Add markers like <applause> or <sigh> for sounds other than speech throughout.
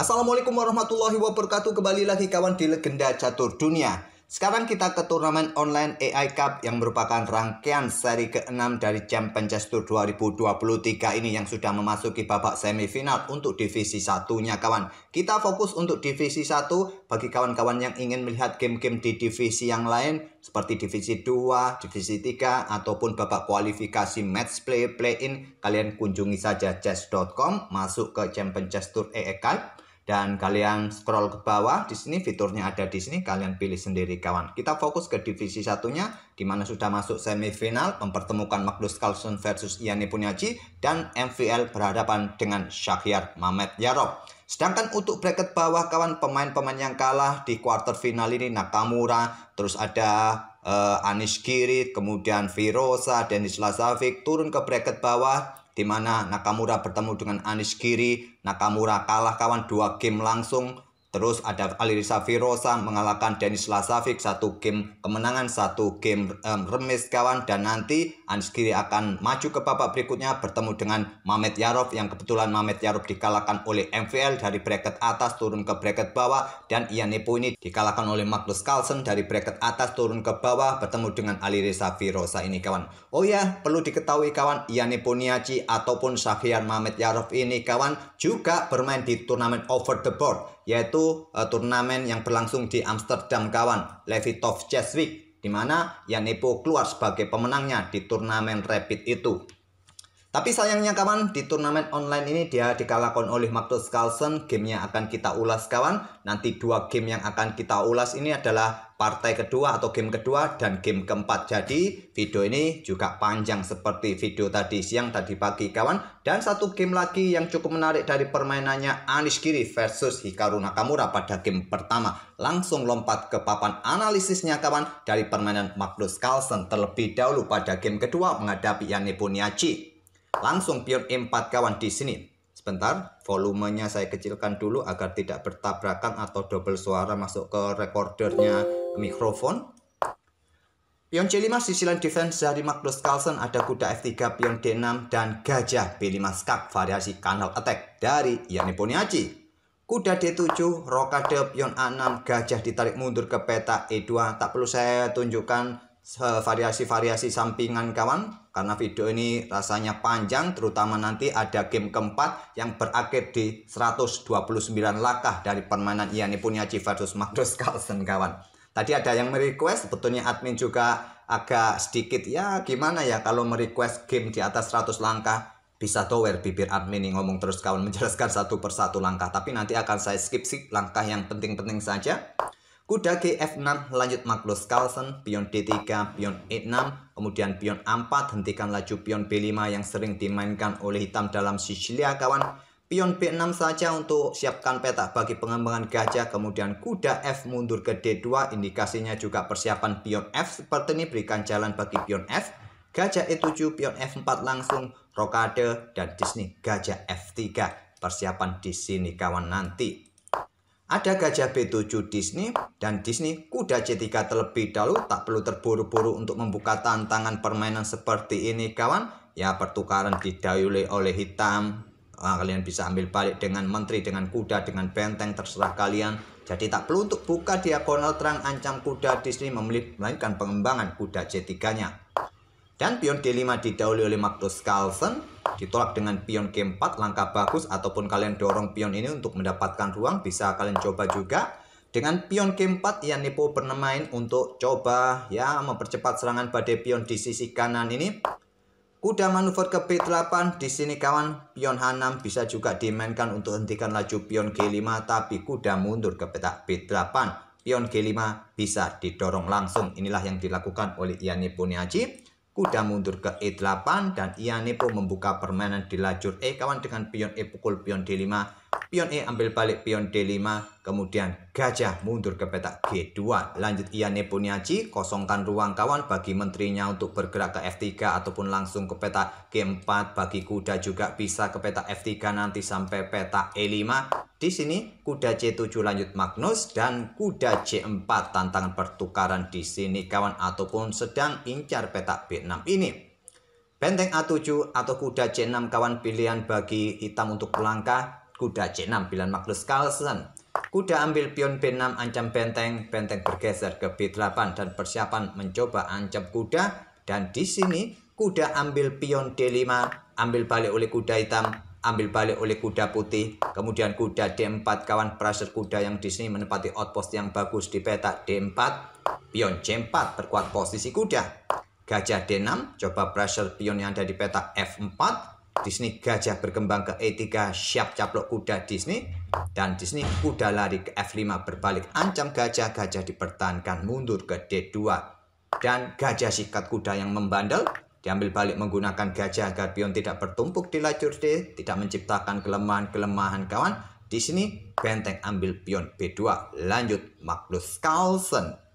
Assalamualaikum warahmatullahi wabarakatuh Kembali lagi kawan di Legenda Catur Dunia Sekarang kita ke turnamen online AI Cup Yang merupakan rangkaian seri ke-6 dari Champions Tour 2023 ini Yang sudah memasuki babak semifinal untuk divisi satunya kawan Kita fokus untuk divisi 1 Bagi kawan-kawan yang ingin melihat game-game di divisi yang lain Seperti divisi 2, divisi 3 Ataupun babak kualifikasi match play, play-in Kalian kunjungi saja chess.com Masuk ke Jam Tour AI Cup dan kalian scroll ke bawah di sini fiturnya ada di sini kalian pilih sendiri kawan kita fokus ke divisi satunya di mana sudah masuk semifinal mempertemukan Magnus Carlsen versus Iani Punyaji dan MVL berhadapan dengan Syahyar Mamet Yarob Sedangkan untuk bracket bawah kawan pemain-pemain yang kalah di quarter final ini Nakamura, terus ada uh, Anish kiri kemudian Virosa, Denis Lazavik turun ke bracket bawah di mana Nakamura bertemu dengan Anish Kiri, Nakamura kalah kawan dua game langsung Terus ada Alirisa Firosa mengalahkan Denis Lasavik satu game kemenangan, satu game um, remis kawan dan nanti Anskiri akan maju ke babak berikutnya bertemu dengan Mamet Yarov yang kebetulan Mamet Yarov dikalahkan oleh MVL dari bracket atas turun ke bracket bawah dan Ian Nepo ini dikalahkan oleh Magnus Carlsen dari bracket atas turun ke bawah bertemu dengan Alirisa Firosa ini kawan. Oh ya, perlu diketahui kawan Ian Niaci ataupun Safian Mamet Yarov ini kawan juga bermain di turnamen over the board yaitu uh, turnamen yang berlangsung di Amsterdam kawan, Levitov Cheswick Week, di mana Yanepo keluar sebagai pemenangnya di turnamen rapid itu. Tapi sayangnya kawan, di turnamen online ini dia dikalahkan oleh Magnus Carlsen. Game yang akan kita ulas kawan. Nanti dua game yang akan kita ulas ini adalah partai kedua atau game kedua dan game keempat. Jadi video ini juga panjang seperti video tadi siang tadi pagi kawan. Dan satu game lagi yang cukup menarik dari permainannya Anish Giri versus Hikaru Nakamura pada game pertama. Langsung lompat ke papan analisisnya kawan dari permainan Magnus Carlsen terlebih dahulu pada game kedua menghadapi Yane Boniaci. Langsung pion E4 kawan di sini. Sebentar, volumenya saya kecilkan dulu agar tidak bertabrakan atau double suara masuk ke recordernya mikrofon. Pion C5 sisilan defense dari Magnus Carlsen ada kuda F3, pion D6, dan gajah B5 skak variasi kanal attack dari Yani Poniaci. Kuda D7, rokade, pion A6, gajah ditarik mundur ke peta E2. Tak perlu saya tunjukkan variasi-variasi sampingan kawan karena video ini rasanya panjang terutama nanti ada game keempat yang berakhir di 129 langkah dari permainan Iani punya versus Magnus Carlsen kawan tadi ada yang merequest sebetulnya admin juga agak sedikit ya gimana ya kalau merequest game di atas 100 langkah bisa tower bibir admin nih ngomong terus kawan menjelaskan satu persatu langkah tapi nanti akan saya skip sih langkah yang penting-penting saja Kuda G6 lanjut Magnus Carlsen, pion D3, pion E6, kemudian pion A4 hentikan laju pion B5 yang sering dimainkan oleh hitam dalam Sicilia kawan. Pion B6 saja untuk siapkan peta bagi pengembangan gajah, kemudian kuda F mundur ke D2, indikasinya juga persiapan pion F seperti ini berikan jalan bagi pion F. Gajah E7, pion F4 langsung, rokade, dan Disney gajah F3. Persiapan di sini kawan nanti. Ada gajah B7 Disney dan Disney kuda C3 terlebih dahulu tak perlu terburu-buru untuk membuka tantangan permainan seperti ini kawan. Ya pertukaran didayuli oleh hitam. Nah, kalian bisa ambil balik dengan menteri, dengan kuda, dengan benteng terserah kalian. Jadi tak perlu untuk buka diagonal terang ancam kuda Disney memilih melainkan pengembangan kuda C3-nya. Dan pion D5 didahului oleh Magnus Carlsen ditolak dengan pion G4 langkah bagus ataupun kalian dorong pion ini untuk mendapatkan ruang bisa kalian coba juga dengan pion G4 yang Nipo bermain untuk coba ya mempercepat serangan badai pion di sisi kanan ini Kuda manuver ke B8 di sini kawan pion H6 bisa juga dimainkan untuk hentikan laju pion G5 tapi kuda mundur ke petak B8 pion G5 bisa didorong langsung inilah yang dilakukan oleh Ian Puniaji Kuda mundur ke E8 dan ia membuka permainan di lajur E kawan dengan pion E pukul pion D5 Pion E ambil balik pion D5, kemudian gajah mundur ke petak G2. Lanjut Ian C. kosongkan ruang kawan bagi menterinya untuk bergerak ke F3 ataupun langsung ke petak G4. Bagi kuda juga bisa ke petak F3 nanti sampai petak E5. Di sini kuda C7 lanjut Magnus dan kuda C4 tantangan pertukaran di sini kawan ataupun sedang incar petak B6 ini. Benteng A7 atau kuda C6 kawan pilihan bagi hitam untuk melangkah Kuda C6 pilihan Magnus Carlsen. Kuda ambil pion B6 ancam benteng, benteng bergeser ke B8 dan persiapan mencoba ancam kuda. Dan di sini kuda ambil pion D5, ambil balik oleh kuda hitam, ambil balik oleh kuda putih. Kemudian kuda D4 kawan pressure kuda yang di sini menempati outpost yang bagus di petak D4. Pion C4 perkuat posisi kuda. Gajah D6 coba pressure pion yang ada di petak F4 Disney gajah berkembang ke E3 siap caplok kuda Disney dan Disney kuda lari ke F5 berbalik ancam gajah gajah dipertahankan mundur ke D2 dan gajah sikat kuda yang membandel diambil balik menggunakan gajah agar pion tidak bertumpuk di lajur D tidak menciptakan kelemahan-kelemahan kawan di sini benteng ambil pion B2 lanjut Magnus Carlsen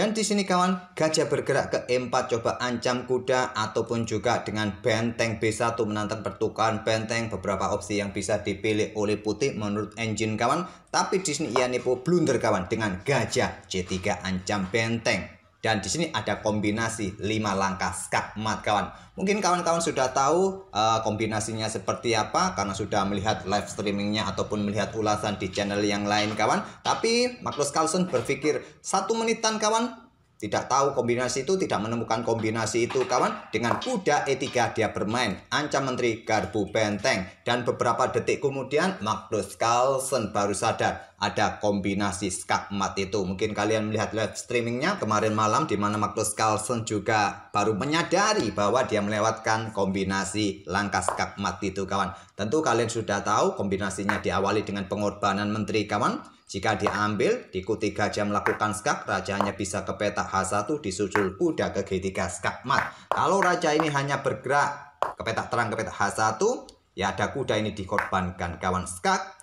dan di sini kawan, gajah bergerak ke E4 coba ancam kuda ataupun juga dengan benteng B1 menantang pertukaran benteng beberapa opsi yang bisa dipilih oleh putih menurut engine kawan. Tapi di sini ia nipu blunder kawan dengan gajah C3 ancam benteng. Dan di sini ada kombinasi 5 langkah skakmat kawan. Mungkin kawan-kawan sudah tahu uh, kombinasinya seperti apa karena sudah melihat live streamingnya ataupun melihat ulasan di channel yang lain kawan. Tapi Magnus Carlsen berpikir satu menitan kawan tidak tahu kombinasi itu, tidak menemukan kombinasi itu, kawan. Dengan kuda E3 dia bermain, ancam menteri garbu benteng. Dan beberapa detik kemudian, Magnus Carlsen baru sadar ada kombinasi skakmat itu. Mungkin kalian melihat live streamingnya kemarin malam di mana Magnus Carlsen juga baru menyadari bahwa dia melewatkan kombinasi langkah skakmat itu, kawan. Tentu kalian sudah tahu kombinasinya diawali dengan pengorbanan menteri, kawan jika diambil, di Q3 jam melakukan skak, rajanya bisa ke petak H1 disusul kuda ke G3 skak mat. Kalau raja ini hanya bergerak ke petak terang ke petak H1, ya ada kuda ini dikorbankan kawan skak,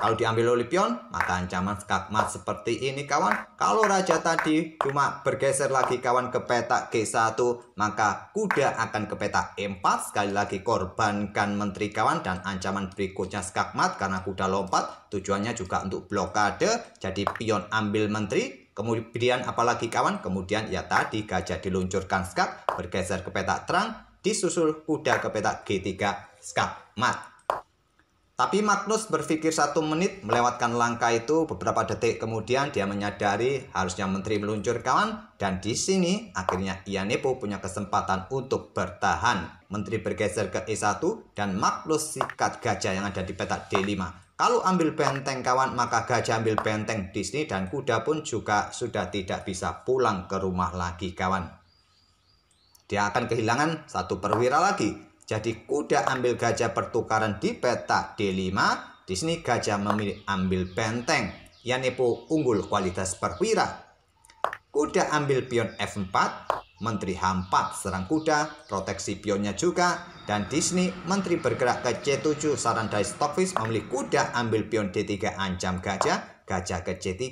kalau diambil oleh pion, maka ancaman skakmat seperti ini kawan. Kalau raja tadi cuma bergeser lagi kawan ke petak G1, maka kuda akan ke petak E4. Sekali lagi korbankan menteri kawan dan ancaman berikutnya skakmat karena kuda lompat. Tujuannya juga untuk blokade, jadi pion ambil menteri. Kemudian apalagi kawan, kemudian ya tadi gajah diluncurkan skak, bergeser ke petak terang, disusul kuda ke petak G3 skakmat. Tapi Magnus berpikir satu menit melewatkan langkah itu beberapa detik kemudian dia menyadari harusnya menteri meluncur kawan dan di sini akhirnya Ianepo punya kesempatan untuk bertahan. Menteri bergeser ke E1 dan Magnus sikat gajah yang ada di petak D5. Kalau ambil benteng kawan maka gajah ambil benteng di sini dan kuda pun juga sudah tidak bisa pulang ke rumah lagi kawan. Dia akan kehilangan satu perwira lagi jadi kuda ambil gajah pertukaran di peta D5. Di sini gajah memilih ambil benteng. Yang nipu unggul kualitas perwira. Kuda ambil pion F4. Menteri H4 serang kuda, proteksi pionnya juga, dan di sini menteri bergerak ke C7 saran dari Stockfish memilih kuda ambil pion D3 ancam gajah, gajah ke C3,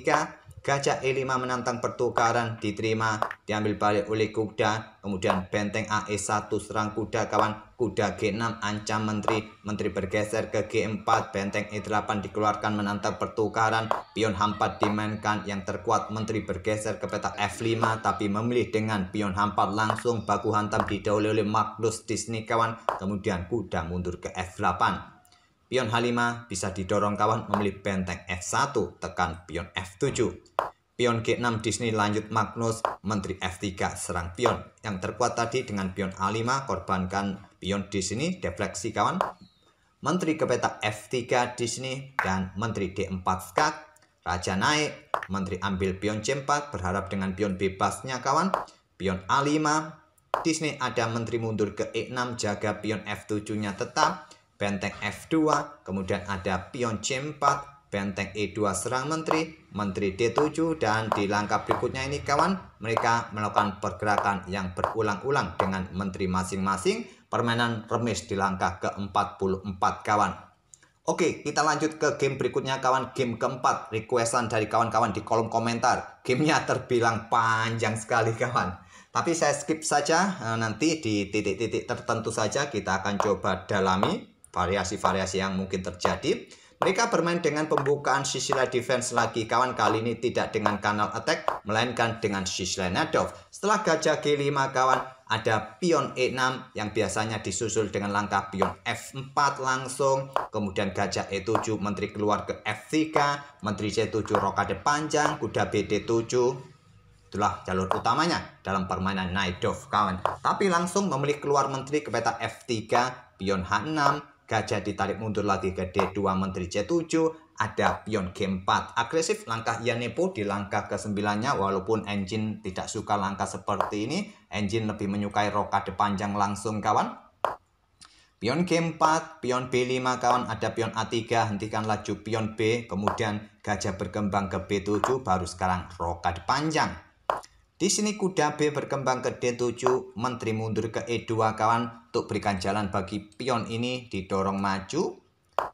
gajah E5 menantang pertukaran diterima, diambil balik oleh kuda, kemudian benteng AE1 serang kuda kawan, kuda G6 ancam menteri, menteri bergeser ke G4, benteng E8 dikeluarkan menantang pertukaran, pion H4 dimainkan yang terkuat, menteri bergeser ke peta F5 tapi memilih dengan pion H4 langsung baku hantam didahului oleh Magnus Disney kawan, kemudian kuda mundur ke F8. Pion H5 bisa didorong kawan memilih benteng F1 tekan pion F7. Pion G6 Disney lanjut Magnus, Menteri F3 serang pion. Yang terkuat tadi dengan pion A5 korbankan pion di sini defleksi kawan. Menteri ke peta F3 di sini dan menteri D4 skat. Raja naik, menteri ambil pion C4 berharap dengan pion bebasnya kawan. Pion A5, di sini ada menteri mundur ke E6 jaga pion F7-nya tetap. Benteng F2, kemudian ada pion C4, benteng E2 serang menteri, menteri D7 dan di langkah berikutnya ini kawan mereka melakukan pergerakan yang berulang-ulang dengan menteri masing-masing permainan remis di langkah ke-44 kawan. Oke, kita lanjut ke game berikutnya kawan. Game keempat, requestan dari kawan-kawan di kolom komentar. Gamenya terbilang panjang sekali kawan. Tapi saya skip saja, eh, nanti di titik-titik tertentu saja kita akan coba dalami variasi-variasi yang mungkin terjadi. Mereka bermain dengan pembukaan Shisila defense lagi. Kawan kali ini tidak dengan kanal attack, melainkan dengan Shisila Nadov. Setelah gajah G5 kawan, ada pion E6 yang biasanya disusul dengan langkah pion F4 langsung. Kemudian gajah E7, menteri keluar ke F3, menteri C7 rokade panjang, kuda BD7. Itulah jalur utamanya dalam permainan Naidov kawan. Tapi langsung memilih keluar menteri ke peta F3, pion H6, Gajah ditarik mundur lagi ke D2 menteri C7, ada pion G4. Agresif langkah Yanepo di langkah ke-9-nya walaupun engine tidak suka langkah seperti ini, engine lebih menyukai rokade panjang langsung kawan. Pion G4, pion B5 kawan, ada pion A3, hentikan laju pion B, kemudian gajah berkembang ke B7, baru sekarang rokade panjang. Di sini kuda B berkembang ke D7, menteri mundur ke E2 kawan untuk berikan jalan bagi pion ini didorong maju.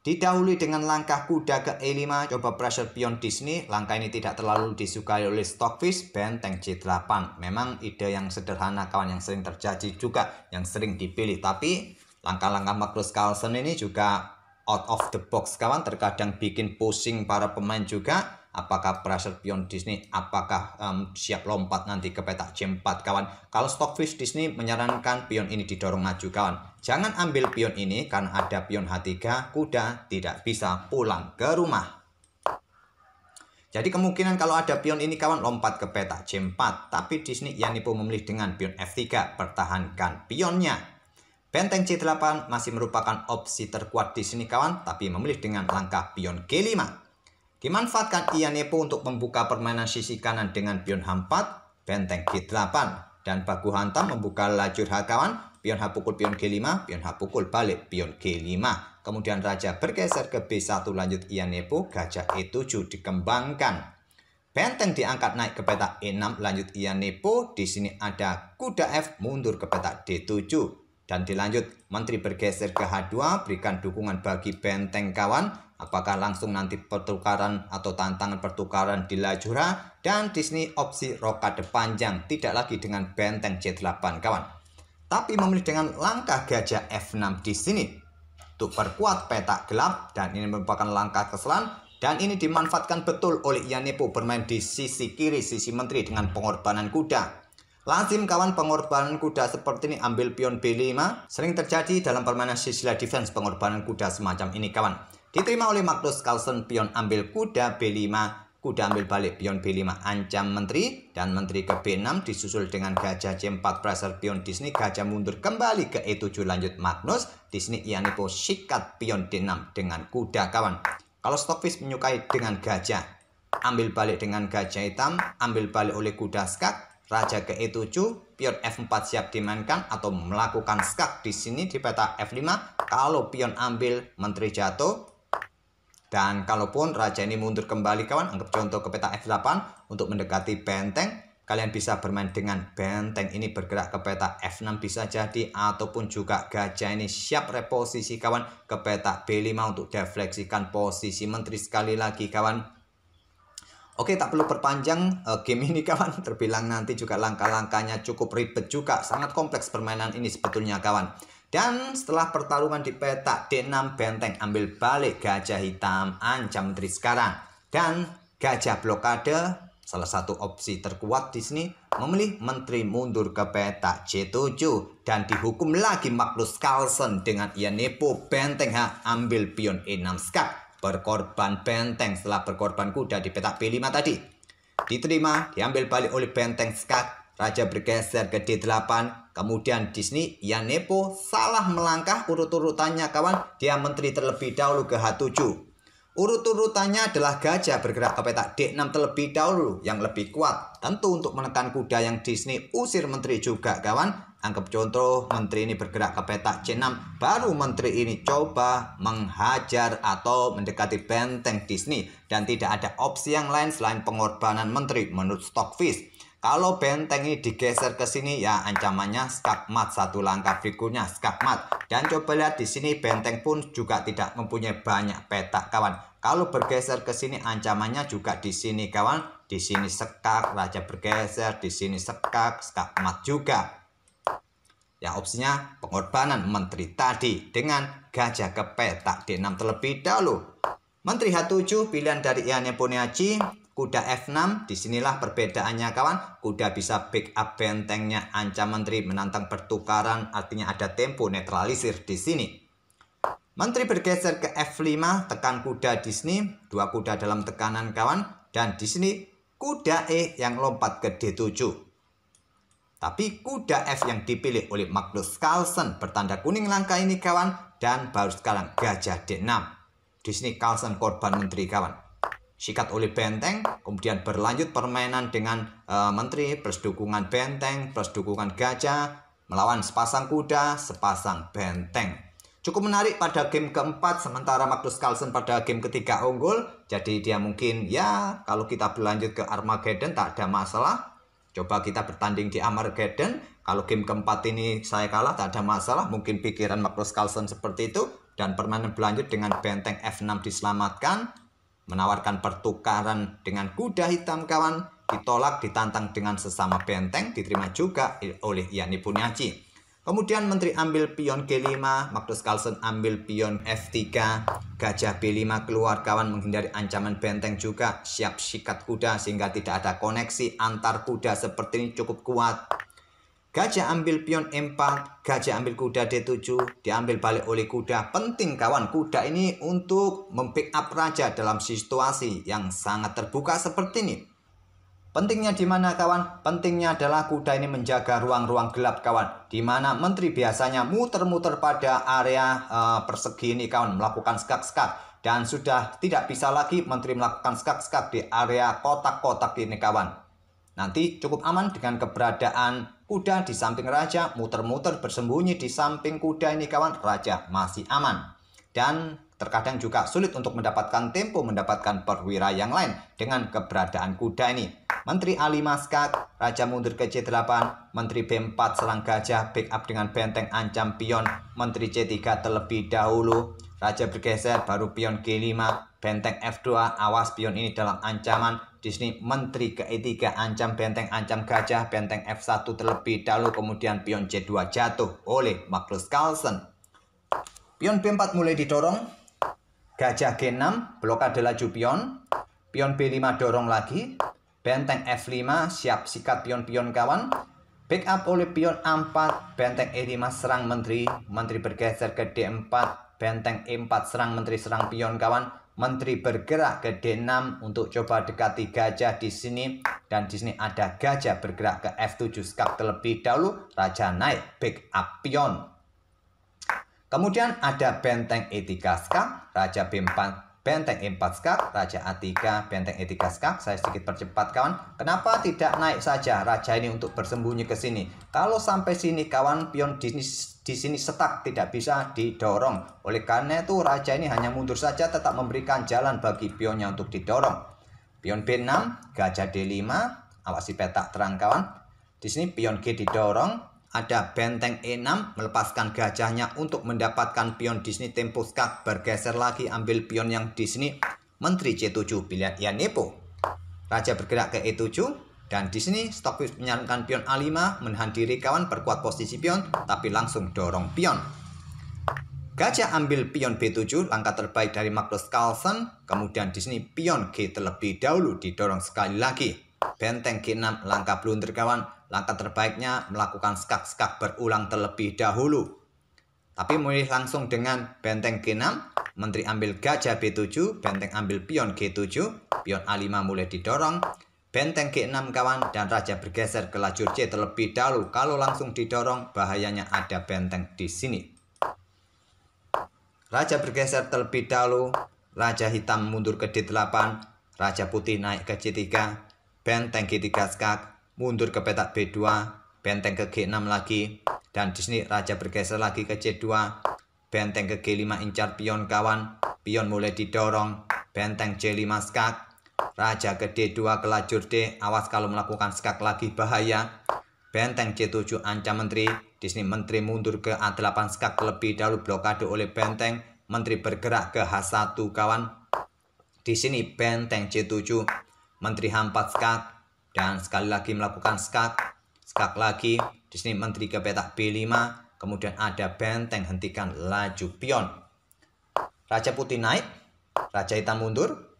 Didahului dengan langkah kuda ke E5, coba pressure pion di sini. Langkah ini tidak terlalu disukai oleh Stockfish, benteng C8. Memang ide yang sederhana kawan yang sering terjadi juga, yang sering dipilih. Tapi langkah-langkah Magnus Carlsen ini juga out of the box kawan, terkadang bikin pusing para pemain juga apakah pressure pion Disney, apakah um, siap lompat nanti ke petak C 4 kawan. Kalau Stockfish Disney menyarankan pion ini didorong maju kawan. Jangan ambil pion ini karena ada pion H3, kuda tidak bisa pulang ke rumah. Jadi kemungkinan kalau ada pion ini kawan lompat ke petak C 4 tapi Disney yang nipu memilih dengan pion F3, pertahankan pionnya. Benteng C8 masih merupakan opsi terkuat di sini kawan, tapi memilih dengan langkah pion G5. Dimanfaatkan Ianepo untuk membuka permainan sisi kanan dengan pion H4, benteng G8. Dan baku hantam membuka lajur H kawan, pion H pukul pion G5, pion H pukul balik pion G5. Kemudian raja bergeser ke B1 lanjut Ianepo, gajah E7 dikembangkan. Benteng diangkat naik ke peta E6 lanjut Ianepo, di sini ada kuda F mundur ke peta D7. Dan dilanjut, menteri bergeser ke H2, berikan dukungan bagi benteng kawan, Apakah langsung nanti pertukaran atau tantangan pertukaran di Lajura dan di sini opsi rokade panjang tidak lagi dengan benteng C8 kawan. Tapi memilih dengan langkah gajah F6 di sini untuk perkuat peta gelap dan ini merupakan langkah kesalahan dan ini dimanfaatkan betul oleh Yanepo bermain di sisi kiri sisi menteri dengan pengorbanan kuda. Lazim kawan pengorbanan kuda seperti ini ambil pion B5 sering terjadi dalam permainan sisila defense pengorbanan kuda semacam ini kawan. Diterima oleh Magnus Carlsen, pion ambil kuda B5, kuda ambil balik pion B5 ancam menteri, dan menteri ke B6 disusul dengan gajah C4 pressure pion Disney, gajah mundur kembali ke E7 lanjut Magnus, Disney Ianipo sikat pion D6 dengan kuda kawan. Kalau Stockfish menyukai dengan gajah, ambil balik dengan gajah hitam, ambil balik oleh kuda skak, Raja ke E7, pion F4 siap dimainkan atau melakukan skak di sini di peta F5. Kalau pion ambil, menteri jatuh, dan kalaupun raja ini mundur kembali kawan, anggap contoh ke peta F8 untuk mendekati benteng, kalian bisa bermain dengan benteng ini bergerak ke peta F6 bisa jadi ataupun juga gajah ini siap reposisi kawan ke peta B5 untuk defleksikan posisi menteri sekali lagi kawan. Oke tak perlu perpanjang uh, game ini <laughs> kawan terbilang nanti juga langkah-langkahnya cukup ribet juga sangat kompleks permainan ini sebetulnya kawan. Dan setelah pertarungan di peta D6 benteng ambil balik gajah hitam ancam menteri sekarang. Dan gajah blokade salah satu opsi terkuat di sini memilih menteri mundur ke peta C7 dan dihukum lagi Magnus Carlsen dengan ia nepo benteng H ambil pion E6 skak berkorban benteng setelah berkorban kuda di peta B5 tadi. Diterima, diambil balik oleh benteng skak, raja bergeser ke D8 Kemudian Disney, sini ya salah melangkah urut-urutannya kawan. Dia menteri terlebih dahulu ke H7. Urut-urutannya adalah gajah bergerak ke petak D6 terlebih dahulu yang lebih kuat. Tentu untuk menekan kuda yang Disney usir menteri juga kawan. Anggap contoh menteri ini bergerak ke petak C6 baru menteri ini coba menghajar atau mendekati benteng Disney dan tidak ada opsi yang lain selain pengorbanan menteri menurut Stockfish. Kalau benteng ini digeser ke sini ya ancamannya skakmat satu langkah berikutnya skakmat dan coba lihat di sini benteng pun juga tidak mempunyai banyak petak kawan. Kalau bergeser ke sini ancamannya juga di sini kawan. Di sini sekak raja bergeser, di sini sekak skakmat juga. Ya opsinya pengorbanan menteri tadi dengan gajah ke petak D6 terlebih dahulu. Menteri H7 pilihan dari Ian Puniaci Kuda F6, disinilah perbedaannya kawan. Kuda bisa pick up bentengnya, ancam menteri menantang pertukaran, artinya ada tempo netralisir di sini. Menteri bergeser ke F5, tekan kuda di sini, dua kuda dalam tekanan kawan, dan di sini kuda E yang lompat ke D7. Tapi kuda F yang dipilih oleh Magnus Carlsen bertanda kuning langkah ini kawan, dan baru sekarang gajah D6. Di sini Carlsen korban menteri kawan sikat oleh benteng, kemudian berlanjut permainan dengan e, menteri plus dukungan benteng plus dukungan gajah melawan sepasang kuda, sepasang benteng. Cukup menarik pada game keempat sementara Magnus Carlsen pada game ketiga unggul. Jadi dia mungkin ya kalau kita berlanjut ke Armageddon tak ada masalah. Coba kita bertanding di Armageddon. Kalau game keempat ini saya kalah tak ada masalah. Mungkin pikiran Magnus Carlsen seperti itu. Dan permainan berlanjut dengan benteng F6 diselamatkan menawarkan pertukaran dengan kuda hitam kawan, ditolak, ditantang dengan sesama benteng, diterima juga oleh Yani Bunyaci. Kemudian Menteri ambil pion G5, Magnus Carlsen ambil pion F3, Gajah B5 keluar kawan menghindari ancaman benteng juga, siap sikat kuda sehingga tidak ada koneksi antar kuda seperti ini cukup kuat. Gajah ambil pion M4, gajah ambil kuda D7, diambil balik oleh kuda. Penting kawan, kuda ini untuk mempick up raja dalam situasi yang sangat terbuka seperti ini. Pentingnya di mana kawan? Pentingnya adalah kuda ini menjaga ruang-ruang gelap kawan. Di mana menteri biasanya muter-muter pada area uh, persegi ini kawan, melakukan skak-skak. Dan sudah tidak bisa lagi menteri melakukan skak-skak di area kotak-kotak ini kawan. Nanti cukup aman dengan keberadaan kuda di samping raja, muter-muter bersembunyi di samping kuda ini kawan, raja masih aman. Dan terkadang juga sulit untuk mendapatkan tempo mendapatkan perwira yang lain dengan keberadaan kuda ini. Menteri Ali Maskat, Raja mundur ke C8, Menteri B4 serang gajah, backup dengan benteng ancam pion, Menteri C3 terlebih dahulu, Raja bergeser, baru pion G5, benteng F2, awas pion ini dalam ancaman, di sini menteri ke E3 ancam benteng ancam gajah benteng F1 terlebih dahulu kemudian pion C2 jatuh oleh Magnus Carlsen. Pion B4 mulai didorong, gajah G6 blokade laju pion, pion B5 dorong lagi, benteng F5 siap sikat pion-pion kawan, up oleh pion A4, benteng E5 serang menteri, menteri bergeser ke D4, benteng E4 serang menteri serang pion kawan, menteri bergerak ke D6 untuk coba dekati gajah di sini dan di sini ada gajah bergerak ke F7 skak terlebih dahulu raja naik back up pion kemudian ada benteng E3 skak raja B4 benteng E4 skak raja A3 benteng E3 skak saya sedikit percepat kawan kenapa tidak naik saja raja ini untuk bersembunyi ke sini kalau sampai sini kawan pion di sini di sini setak tidak bisa didorong. Oleh karena itu raja ini hanya mundur saja tetap memberikan jalan bagi pionnya untuk didorong. Pion B6, gajah D5, awasi petak terang kawan. Di sini pion G didorong, ada benteng E6 melepaskan gajahnya untuk mendapatkan pion di sini tempo skak bergeser lagi ambil pion yang di sini menteri C7 pilihan Ian Nepo. Raja bergerak ke E7, dan di sini Stockfish menyarankan pion A5 menahan kawan perkuat posisi pion, tapi langsung dorong pion. Gajah ambil pion B7, langkah terbaik dari Magnus Carlsen. Kemudian di sini pion G terlebih dahulu didorong sekali lagi. Benteng G6 langkah blunder kawan, langkah terbaiknya melakukan skak-skak berulang terlebih dahulu. Tapi memilih langsung dengan benteng G6, menteri ambil gajah B7, benteng ambil pion G7, pion A5 mulai didorong, Benteng G6 kawan dan raja bergeser ke lajur C terlebih dahulu. Kalau langsung didorong bahayanya ada benteng di sini. Raja bergeser terlebih dahulu. Raja hitam mundur ke D8. Raja putih naik ke C3. Benteng G3 skak. Mundur ke petak B2. Benteng ke G6 lagi. Dan di sini raja bergeser lagi ke C2. Benteng ke G5 incar pion kawan. Pion mulai didorong. Benteng C5 skak Raja D 2 Kelajur D, awas kalau melakukan skak lagi bahaya. Benteng C7 ancam menteri, di sini menteri mundur ke A8 skak lebih dahulu blokade oleh benteng, menteri bergerak ke H1 kawan. Di sini benteng C7, menteri hampat skak, dan sekali lagi melakukan skak, skak lagi, di sini menteri ke petak B5, kemudian ada benteng hentikan laju pion. Raja putih naik, raja hitam mundur,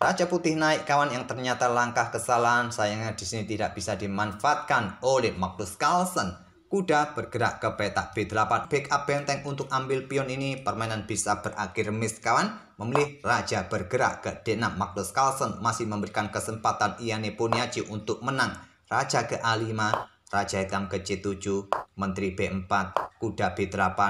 Raja Putih naik kawan yang ternyata langkah kesalahan sayangnya di sini tidak bisa dimanfaatkan oleh Magnus Carlsen. Kuda bergerak ke petak B8 pick up benteng untuk ambil pion ini permainan bisa berakhir miss kawan memilih raja bergerak ke D6 Magnus Carlsen masih memberikan kesempatan Iane Poniaci untuk menang raja ke A5 raja hitam ke C7 menteri B4 kuda B8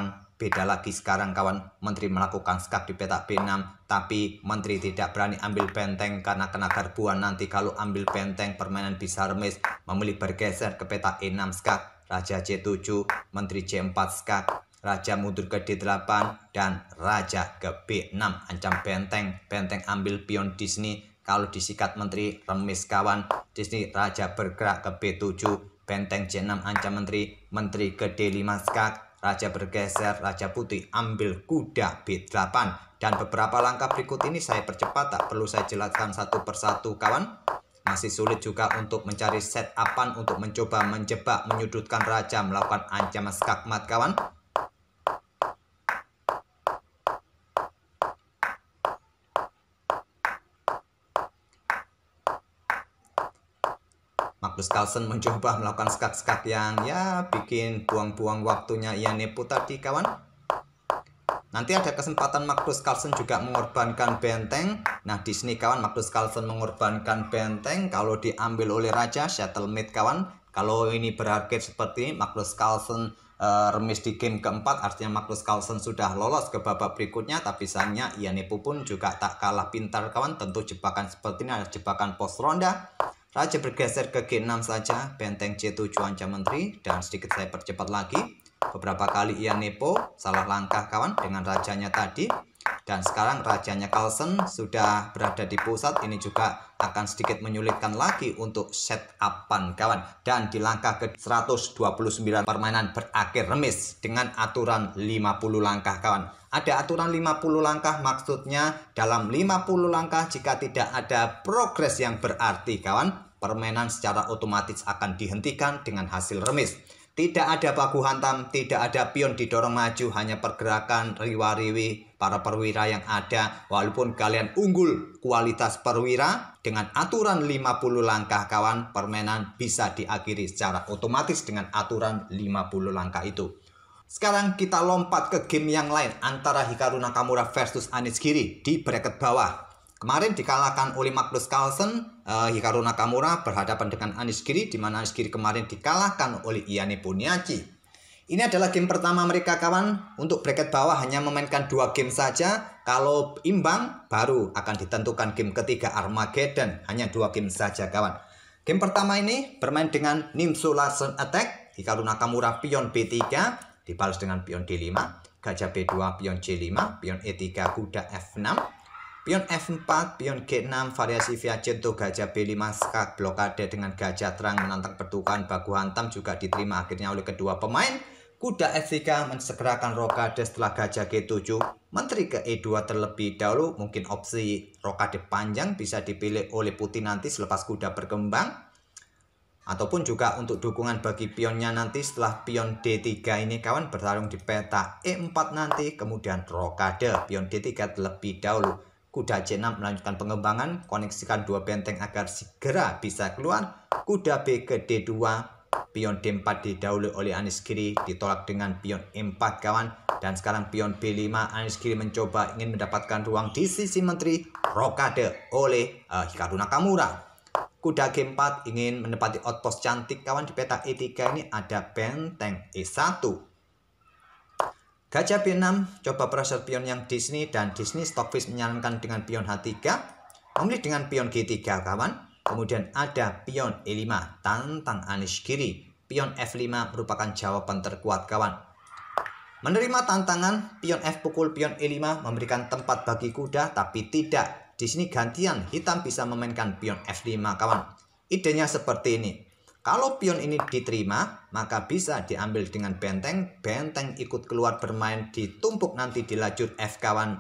Beda lagi sekarang kawan, menteri melakukan skak di petak B6, tapi menteri tidak berani ambil benteng karena kena garbuan nanti kalau ambil benteng permainan bisa remis, memilih bergeser ke petak E6 skak, Raja C7, menteri C4 skak, Raja mundur ke D8 dan Raja ke B6 ancam benteng, benteng ambil pion di sini, kalau disikat menteri remis kawan, di sini Raja bergerak ke B7, benteng C6 ancam menteri, menteri ke D5 skak, Raja bergeser, Raja Putih ambil kuda B8. Dan beberapa langkah berikut ini saya percepat, tak perlu saya jelaskan satu persatu kawan. Masih sulit juga untuk mencari set upan untuk mencoba menjebak, menyudutkan Raja, melakukan ancaman skakmat kawan. Marcus Carlsen mencoba melakukan skat-skat yang ya bikin buang-buang waktunya Ian Nepo tadi kawan. Nanti ada kesempatan Magnus Carlsen juga mengorbankan benteng. Nah di sini kawan Magnus Carlsen mengorbankan benteng. Kalau diambil oleh Raja shuttle kawan. Kalau ini berakhir seperti Magnus Carlsen uh, remis di game keempat artinya Magnus Carlsen sudah lolos ke babak berikutnya tapi sayangnya Ianipu pun juga tak kalah pintar kawan tentu jebakan seperti ini adalah jebakan post ronda Raja bergeser ke G6 saja, benteng C7 ancaman menteri, dan sedikit saya percepat lagi. Beberapa kali ia nepo, salah langkah kawan dengan rajanya tadi. Dan sekarang rajanya Carlsen sudah berada di pusat, ini juga akan sedikit menyulitkan lagi untuk set upan kawan dan di langkah ke 129 permainan berakhir remis dengan aturan 50 langkah kawan ada aturan 50 langkah maksudnya dalam 50 langkah jika tidak ada progres yang berarti kawan permainan secara otomatis akan dihentikan dengan hasil remis tidak ada baku hantam tidak ada pion didorong maju hanya pergerakan riwa-riwi para perwira yang ada walaupun kalian unggul kualitas perwira dengan aturan 50 langkah kawan permainan bisa diakhiri secara otomatis dengan aturan 50 langkah itu. Sekarang kita lompat ke game yang lain antara Hikaru Nakamura versus Giri di bracket bawah. Kemarin dikalahkan oleh Magnus Carlsen, eh, Hikaru Nakamura berhadapan dengan Anis Giri di mana Giri kemarin dikalahkan oleh Iani Boniachi. Ini adalah game pertama mereka kawan. Untuk bracket bawah hanya memainkan dua game saja. Kalau imbang baru akan ditentukan game ketiga Armageddon. Hanya dua game saja kawan. Game pertama ini bermain dengan Nimsu Larsen Attack. Hikaru Nakamura pion B3 dibalas dengan pion D5. Gajah B2, pion C5, pion E3, kuda F6. Pion F4, pion G6, variasi via jentuh gajah B5, skak blokade dengan gajah terang menantang pertukaran baku hantam juga diterima akhirnya oleh kedua pemain kuda F3 mensegerakan rokade setelah gajah G7, menteri ke E2 terlebih dahulu, mungkin opsi rokade panjang bisa dipilih oleh putih nanti selepas kuda berkembang, ataupun juga untuk dukungan bagi pionnya nanti setelah pion D3 ini kawan bertarung di peta E4 nanti, kemudian rokade pion D3 terlebih dahulu. Kuda C6 melanjutkan pengembangan, koneksikan dua benteng agar segera bisa keluar. Kuda B ke D2, Pion D4 didahului oleh Anis kiri, ditolak dengan pion E4 kawan. Dan sekarang pion B5, Anis kiri mencoba ingin mendapatkan ruang di sisi menteri Rokade oleh uh, Hikaru Nakamura. Kuda G4 ingin menempati outpost cantik kawan di peta E3 ini ada benteng E1. Gajah B6 coba pressure pion yang Disney dan Disney Stockfish menyarankan dengan pion H3 memilih dengan pion G3 kawan Kemudian ada pion E5 tantang Anish Giri. Pion F5 merupakan jawaban terkuat kawan. Menerima tantangan, pion F pukul pion E5 memberikan tempat bagi kuda tapi tidak. Di sini gantian hitam bisa memainkan pion F5 kawan. Idenya seperti ini. Kalau pion ini diterima, maka bisa diambil dengan benteng. Benteng ikut keluar bermain ditumpuk nanti di lajur F kawan.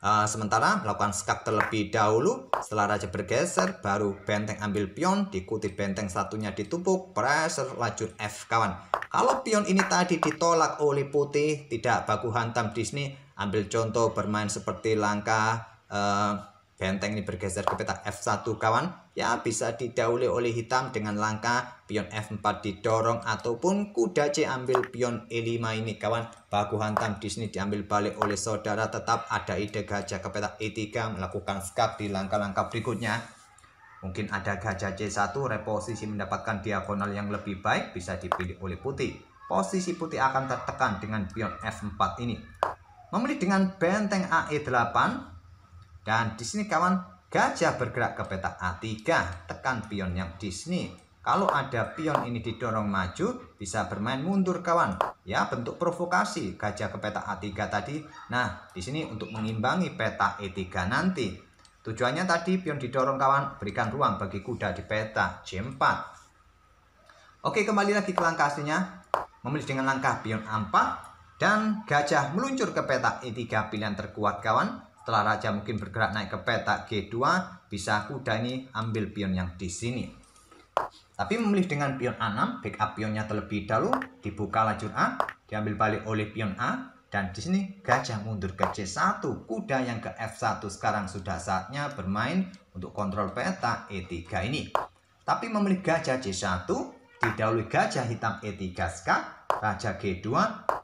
Uh, sementara melakukan skak terlebih dahulu setelah raja bergeser baru benteng ambil pion dikutip benteng satunya ditumpuk pressure lajur F kawan kalau pion ini tadi ditolak oleh putih tidak baku hantam Disney ambil contoh bermain seperti langkah uh, Benteng ini bergeser ke peta F1 kawan. Ya bisa didauli oleh hitam dengan langkah pion F4 didorong ataupun kuda C ambil pion E5 ini kawan. Baku hantam di sini diambil balik oleh saudara tetap ada ide gajah ke peta E3 melakukan skak di langkah-langkah berikutnya. Mungkin ada gajah C1 reposisi mendapatkan diagonal yang lebih baik bisa dipilih oleh putih. Posisi putih akan tertekan dengan pion F4 ini. Memilih dengan benteng AE8, dan di sini kawan, gajah bergerak ke peta A3, tekan pion yang di sini. Kalau ada pion ini didorong maju, bisa bermain mundur kawan. Ya, bentuk provokasi gajah ke peta A3 tadi. Nah, di sini untuk mengimbangi peta E3 nanti. Tujuannya tadi pion didorong kawan, berikan ruang bagi kuda di peta C4. Oke, kembali lagi ke langkah aslinya. Memilih dengan langkah pion A4 dan gajah meluncur ke peta E3 pilihan terkuat kawan setelah raja mungkin bergerak naik ke petak G2 bisa kuda ini ambil pion yang di sini tapi memilih dengan pion A6 backup pionnya terlebih dahulu dibuka lajur A diambil balik oleh pion A dan di sini gajah mundur ke C1 kuda yang ke F1 sekarang sudah saatnya bermain untuk kontrol petak E3 ini tapi memilih gajah C1 didahului gajah hitam E3 skak raja G2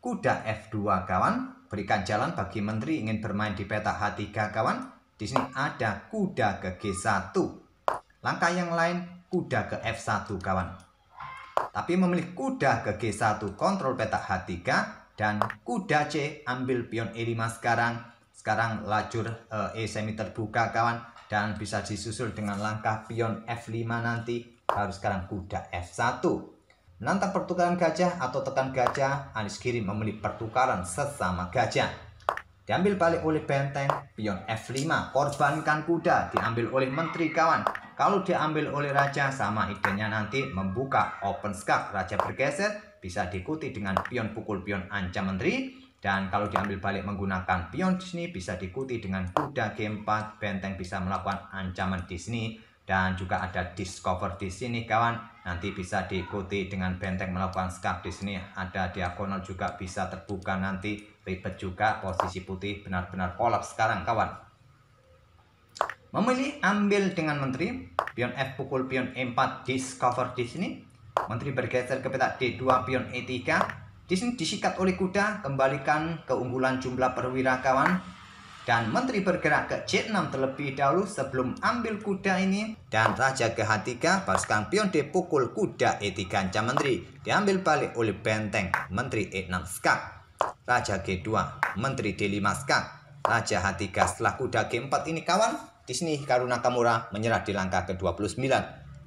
kuda F2 kawan Berikan jalan bagi menteri ingin bermain di peta H3 kawan. Di sini ada kuda ke G1. Langkah yang lain kuda ke F1 kawan. Tapi memilih kuda ke G1 kontrol peta H3 dan kuda C ambil pion E5 sekarang. Sekarang lajur eh, E semi terbuka kawan dan bisa disusul dengan langkah pion F5 nanti harus sekarang kuda F1 Nantang pertukaran gajah atau tekan gajah, anis kiri memilih pertukaran sesama gajah. Diambil balik oleh benteng, pion F5, korbankan kuda, diambil oleh menteri kawan. Kalau diambil oleh raja, sama idenya nanti membuka open skak. Raja bergeser, bisa diikuti dengan pion pukul pion ancam menteri. Dan kalau diambil balik menggunakan pion di sini bisa diikuti dengan kuda G4, benteng bisa melakukan ancaman di sini Dan juga ada discover di sini kawan, nanti bisa diikuti dengan benteng melakukan skap di sini ada diagonal juga bisa terbuka nanti ribet juga posisi putih benar-benar kolap sekarang kawan memilih ambil dengan menteri pion F pukul pion E4 discover di sini menteri bergeser ke petak D2 pion E3 di sini disikat oleh kuda kembalikan keunggulan jumlah perwira kawan dan menteri bergerak ke C6 terlebih dahulu sebelum ambil kuda ini dan raja ke H3 pasukan pion dipukul kuda E3 ancam menteri diambil balik oleh benteng menteri E6 skak raja G2 menteri D5 skak raja H3 setelah kuda G4 ini kawan di sini Hikaru Nakamura menyerah di langkah ke-29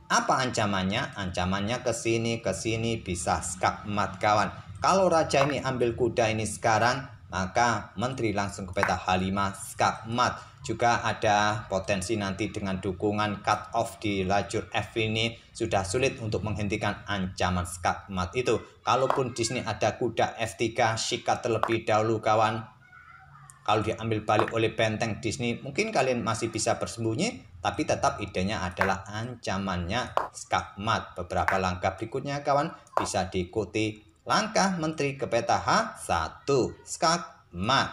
apa ancamannya? Ancamannya ke sini, ke sini bisa skak mat kawan. Kalau raja ini ambil kuda ini sekarang, maka menteri langsung ke peta Halimah Skakmat juga ada potensi nanti dengan dukungan cut off di lajur F ini sudah sulit untuk menghentikan ancaman Skakmat itu kalaupun di sini ada kuda F3 sikat terlebih dahulu kawan kalau diambil balik oleh benteng Disney mungkin kalian masih bisa bersembunyi tapi tetap idenya adalah ancamannya skakmat beberapa langkah berikutnya kawan bisa diikuti Langkah Menteri ke peta H 1. Skak mat.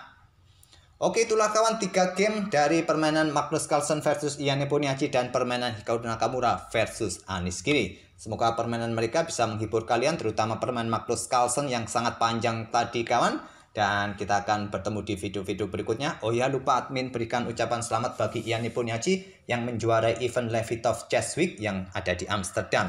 Oke itulah kawan tiga game dari permainan Magnus Carlsen versus Ian Puniachi dan permainan Hikaru Nakamura versus Anis Kiri. Semoga permainan mereka bisa menghibur kalian terutama permainan Magnus Carlsen yang sangat panjang tadi kawan. Dan kita akan bertemu di video-video berikutnya. Oh ya lupa admin berikan ucapan selamat bagi Ian Puniachi yang menjuarai event Levitov Chess Week yang ada di Amsterdam.